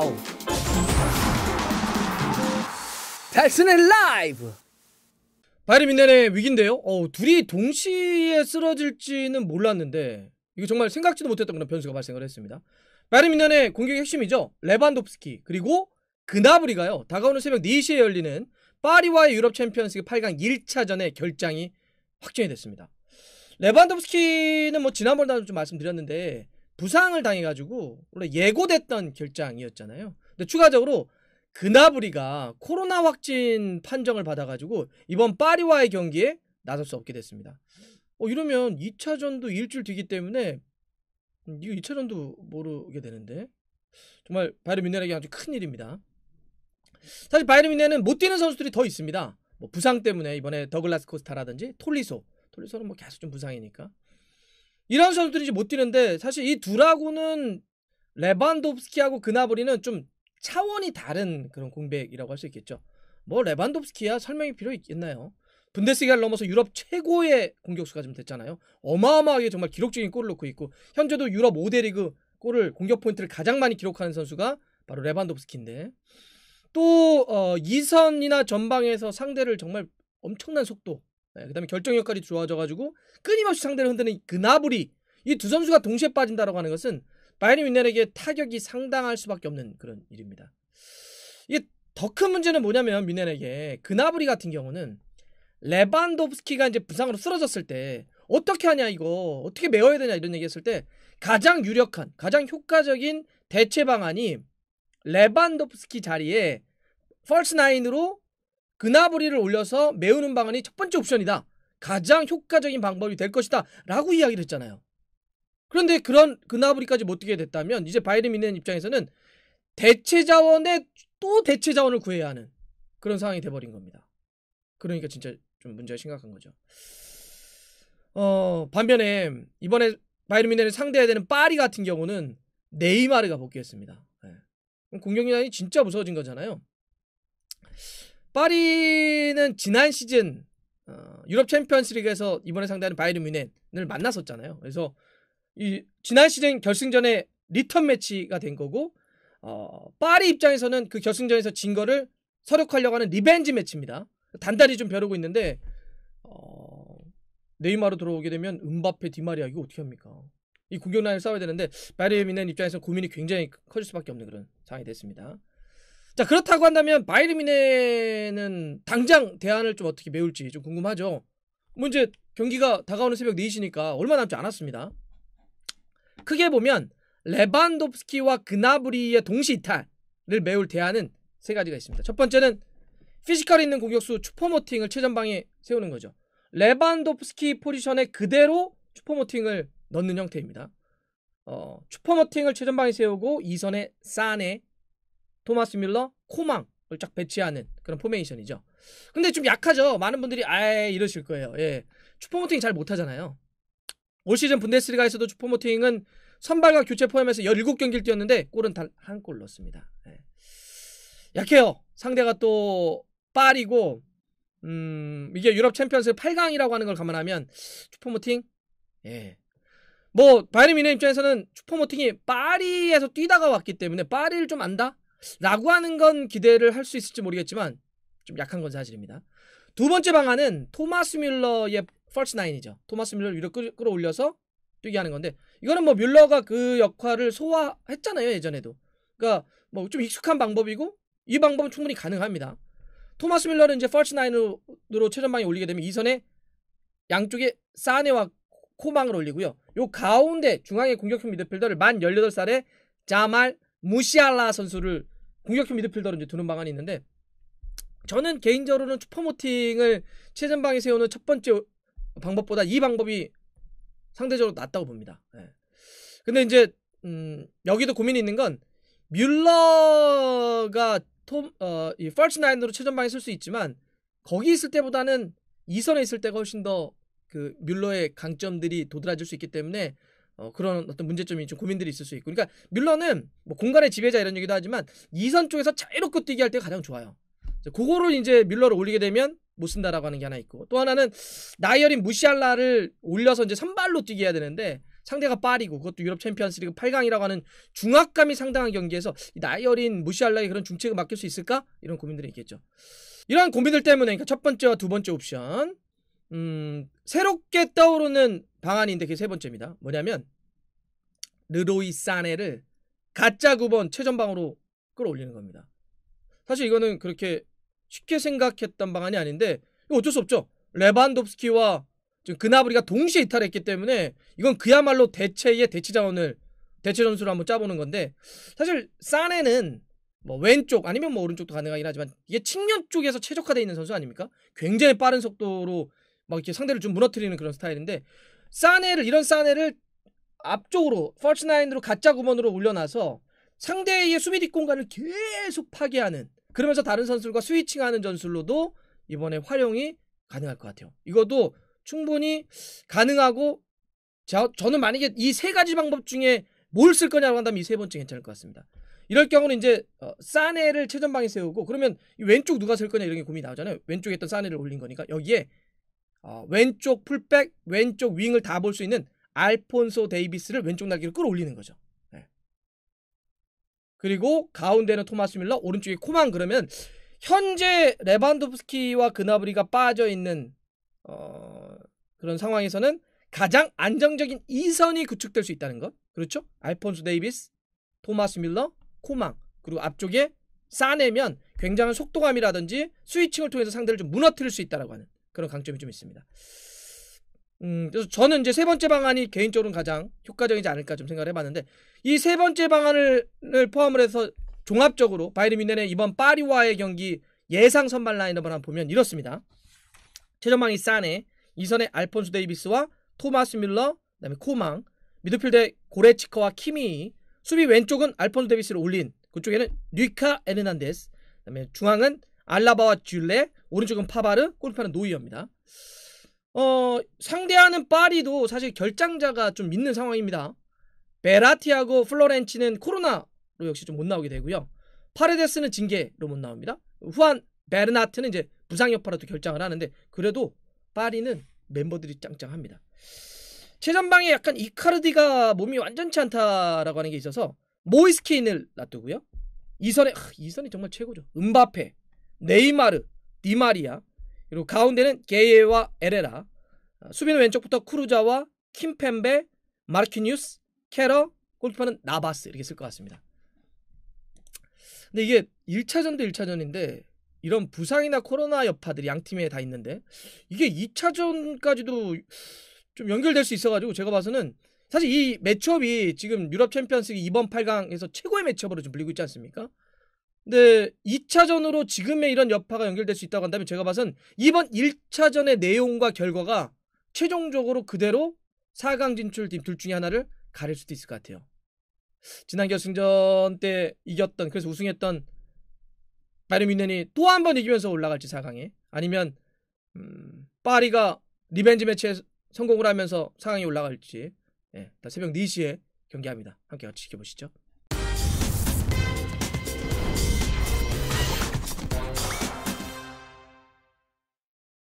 와우! 달슨의 라이브! 바이민넨의 위기인데요. 어, 둘이 동시에 쓰러질지는 몰랐는데 이거 정말 생각지도 못했던 그런 변수가 발생을 했습니다. 발이리민넨의 공격의 핵심이죠. 레반도프스키 그리고 그나브리가요. 다가오는 새벽 4시에 열리는 파리와의 유럽 챔피언스리그 8강 1차전의 결장이 확정이 됐습니다. 레반도프스키는뭐 지난번에도 좀 말씀드렸는데 부상을 당해가지고 원래 예고됐던 결장이었잖아요. 근데 추가적으로 그나브리가 코로나 확진 판정을 받아가지고 이번 파리와의 경기에 나설 수 없게 됐습니다. 어, 이러면 2차전도 일주일 뒤기 때문에 음, 이거 2차전도 모르게 되는데 정말 바이에른 뮌헨에게 아주 큰 일입니다. 사실 바이에민 뮌헨은 못 뛰는 선수들이 더 있습니다. 뭐 부상 때문에 이번에 더글라스 코스타라든지 톨리소 톨리소는 뭐 계속 좀 부상이니까 이런 선수들이 이제 못 뛰는데 사실 이 둘하고는 레반도프스키하고 그나브리는 좀 차원이 다른 그런 공백이라고 할 수 있겠죠. 뭐 레반도프스키야 설명이 필요 있겠나요? 분데스리가를 넘어서 유럽 최고의 공격수가 좀 됐잖아요. 어마어마하게 정말 기록적인 골을 넣고 있고 현재도 유럽 5대 리그 골을 공격 포인트를 가장 많이 기록하는 선수가 바로 레반도프스키인데 또 어, 2선이나 전방에서 상대를 정말 엄청난 속도 네, 그다음에 결정 역할이 좋아져가지고 끊임없이 상대를 흔드는 그 나부리 이 두 선수가 동시에 빠진다라고 하는 것은 바이에른 뮌헨에게 타격이 상당할 수밖에 없는 그런 일입니다. 이게 더 큰 문제는 뭐냐면 뮌헨에게 그나브리 같은 경우는 레반도프스키가 이제 부상으로 쓰러졌을 때 어떻게 하냐 이거 어떻게 메워야 되냐 이런 얘기했을 때 가장 유력한 가장 효과적인 대체 방안이 레반도프스키 자리에 펄스 나인으로 그나브리를 올려서 메우는 방안이 첫 번째 옵션이다. 가장 효과적인 방법이 될 것이다. 라고 이야기를 했잖아요. 그런데 그런 그나브리까지 못 뛰게 됐다면 이제 바이른 미넨 입장에서는 대체 자원에 또 대체 자원을 구해야 하는 그런 상황이 돼버린 겁니다. 그러니까 진짜 좀 문제가 심각한 거죠. 어, 반면에 이번에 바이른 미넨을 상대해야 되는 파리 같은 경우는 네이마르가 복귀했습니다. 네. 공격력이 진짜 무서워진 거잖아요. 파리는 지난 시즌 어, 유럽 챔피언스리그에서 이번에 상대하는 바이른 뮌헨을 만났었잖아요. 그래서 이 지난 시즌 결승전에 리턴 매치가 된 거고 어, 파리 입장에서는 그 결승전에서 진 거를 서력하려고 하는 리벤지 매치입니다. 단단히 좀 벼르고 있는데 어, 네이마로 들어오게 되면 은바페 디마리아 이거 어떻게 합니까? 이 공격라인을 싸워야 되는데 바이에미넨 입장에서 고민이 굉장히 커질 수밖에 없는 그런 상황이 됐습니다. 자 그렇다고 한다면 바이르미네는 당장 대안을 좀 어떻게 메울지 좀 궁금하죠. 문 뭐 이제 경기가 다가오는 새벽 4시니까 얼마 남지 않았습니다. 크게 보면 레반도프스키와 그나브리의 동시 이탈을 메울 대안은 세 가지가 있습니다. 첫 번째는 피지컬 있는 공격수 추퍼모팅을 최전방에 세우는 거죠. 레반도프스키 포지션에 그대로 추퍼모팅을 넣는 형태입니다. 어, 추퍼모팅을 최전방에 세우고 이선에 싸네 토마스 밀러, 코망을 쫙 배치하는 그런 포메이션이죠. 근데 좀 약하죠. 많은 분들이 아 이러실 거예요. 예. 슈퍼모팅잘 못하잖아요. 올 시즌 분데스리가에서도 슈퍼모팅은 선발과 교체 포함해서 17경기를 뛰었는데 골은 단 한 골 넣었습니다. 예. 약해요. 상대가 또빠리고 음, 이게 유럽 챔피언스 8강이라고 하는 걸 감안하면 슈퍼모팅 예. 뭐 바이에른 미네 입장에서는 슈퍼모팅이 파리에서 뛰다가 왔기 때문에 파리를 좀 안다. 라고 하는 건 기대를 할 수 있을지 모르겠지만 좀 약한 건 사실입니다. 두 번째 방안은 토마스 뮬러의 펄스 나인이죠. 토마스 뮬러를 위로 끌어, 올려서 뛰게 하는 건데 이거는 뭐 뮬러가 그 역할을 소화했잖아요 예전에도. 그러니까 뭐 좀 익숙한 방법이고 이 방법은 충분히 가능합니다. 토마스 뮬러는 이제 펄스 나인으로 최전방에 올리게 되면 이 선에 양쪽에 사네와 코망을 올리고요. 요 가운데 중앙의 공격형 미드필더를 만1 8살에 자말 무시알라 선수를 공격형 미드필더로 이제 두는 방안이 있는데 저는 개인적으로는 슈퍼모팅을 최전방에 세우는 첫 번째 방법보다 이 방법이 상대적으로 낫다고 봅니다. 예. 근데 이제 음, 여기도 고민이 있는 건 뮬러가 톰, 어, 이 펄스 나인으로 최전방에 쓸 수 있지만 거기 있을 때보다는 이선에 있을 때가 훨씬 더 그 뮬러의 강점들이 도드라질 수 있기 때문에 어, 그런 어떤 문제점이 좀 고민들이 있을 수 있고. 그러니까 뮬러는 뭐 공간의 지배자 이런 얘기도 하지만 2선 쪽에서 자유롭게 뛰게 할 때가 장 좋아요. 그거를 이제 뮬러를 올리게 되면 못 쓴다라고 하는 게 하나 있고 또 하나는 나이어린 무시알라를 올려서 이제 선발로 뛰게 해야 되는데 상대가 빠리고 그것도 유럽 챔피언스리그 8강이라고 하는 중압감이 상당한 경기에서 나이어린 무시알라의 그런 중책을 맡길 수 있을까 이런 고민들이 있겠죠. 이러한 고민들 때문에 그러니까 첫 번째와 두 번째 옵션 음, 새롭게 떠오르는 방안인데 그게 세 번째입니다. 뭐냐면 르로이 사네를 가짜 9번 최전방으로 끌어올리는 겁니다. 사실 이거는 그렇게 쉽게 생각했던 방안이 아닌데 어쩔 수 없죠. 레반도프스키와 지금 그나브리가 동시에 이탈했기 때문에 이건 그야말로 대체의 대체 자원을 대체 전술을 한번 짜보는 건데 사실 사네는 뭐 왼쪽 아니면 뭐 오른쪽도 가능하긴 하지만 이게 측면 쪽에서 최적화되어 있는 선수 아닙니까? 굉장히 빠른 속도로 막 이렇게 상대를 좀 무너뜨리는 그런 스타일인데 사네를 이런 사네를 앞쪽으로 퍼스 나인으로 가짜 구멍으로 올려놔서 상대의 수비 뒷공간을 계속 파괴하는 그러면서 다른 선수들과 스위칭하는 전술로도 이번에 활용이 가능할 것 같아요. 이것도 충분히 가능하고 저, 저는 만약에 이 세 가지 방법 중에 뭘 쓸 거냐고 한다면 이 세 번째 괜찮을 것 같습니다. 이럴 경우는 이제 어, 사네를 최전방에 세우고 그러면 왼쪽 누가 쓸 거냐 이런 게 고민이 나오잖아요. 왼쪽에 있던 사네를 올린 거니까 여기에 어, 왼쪽 풀백, 왼쪽 윙을 다 볼 수 있는 알폰소 데이비스를 왼쪽 날개로 끌어올리는 거죠. 네. 그리고 가운데는 토마스 밀러, 오른쪽에 코만 그러면 현재 레반도프스키와 그나브리가 빠져 있는 어, 그런 상황에서는 가장 안정적인 이선이 구축될 수 있다는 것. 그렇죠? 알폰소 데이비스, 토마스 밀러, 코망 그리고 앞쪽에 싸내면 굉장한 속도감이라든지 스위칭을 통해서 상대를 좀 무너뜨릴 수 있다라고 하는 그런 강점이 좀 있습니다. 음, 그래서 저는 이제 세 번째 방안이 개인적으로 가장 효과적이지 않을까 좀 생각을 해봤는데 이 세 번째 방안을 포함을 해서 종합적으로 바이에른 뮌헨의 이번 파리와의 경기 예상 선발 라인업을 한번 보면 이렇습니다. 최전방이 사네, 이선의 알폰스 데이비스와 토마스 밀러, 그다음에 코망, 미드필드의 고레치커와 키미, 수비 왼쪽은 알폰스 데이비스를 올린 그쪽에는 뉴카 에르난데스, 그다음에 중앙은 알라바와 줄레, 오른쪽은 파바르, 골키퍼는 노이어입니다. 어, 상대하는 파리도 사실 결장자가 좀 있는 상황입니다. 베라티하고 플로렌치는 코로나로 역시 좀 못 나오게 되고요. 파레데스는 징계로 못 나옵니다. 후안 베르나트는 이제 부상 여파로도 결장을 하는데 그래도 파리는 멤버들이 짱짱합니다. 최전방에 약간 이카르디가 몸이 완전치 않다라고 하는 게 있어서 모이스케인을 놔두고요. 이선에 아, 이선이 정말 최고죠. 음바페, 네이마르, 디마리아, 그리고 가운데는 게예와 에레라, 어, 수비는 왼쪽부터 쿠루자와 킴펜베, 마르키뉴스, 캐러, 골키퍼는 나바스 이렇게 쓸 것 같습니다. 근데 이게 1차전 도 1차전인데 이런 부상이나 코로나 여파들이 양 팀에 다 있는데 이게 2차전까지도 좀 연결될 수 있어가지고 제가 봐서는 사실 이매첩이 지금 유럽 챔피언스 이번 8강에서 최고의 매첩으로좀 불리고 있지 않습니까? 근데 2차전으로 지금의 이런 여파가 연결될 수 있다고 한다면 제가 봐선 이번 1차전의 내용과 결과가 최종적으로 그대로 4강 진출팀 둘 중에 하나를 가릴 수도 있을 것 같아요. 지난 결승전 때 이겼던 그래서 우승했던 바이에른 뮌헨이 또 한 번 이기면서 올라갈지 4강에 아니면 음, 파리가 리벤지 매치에 성공을 하면서 4강에 올라갈지 예, 네, 새벽 4시에 경기합니다. 함께 같이 지켜보시죠.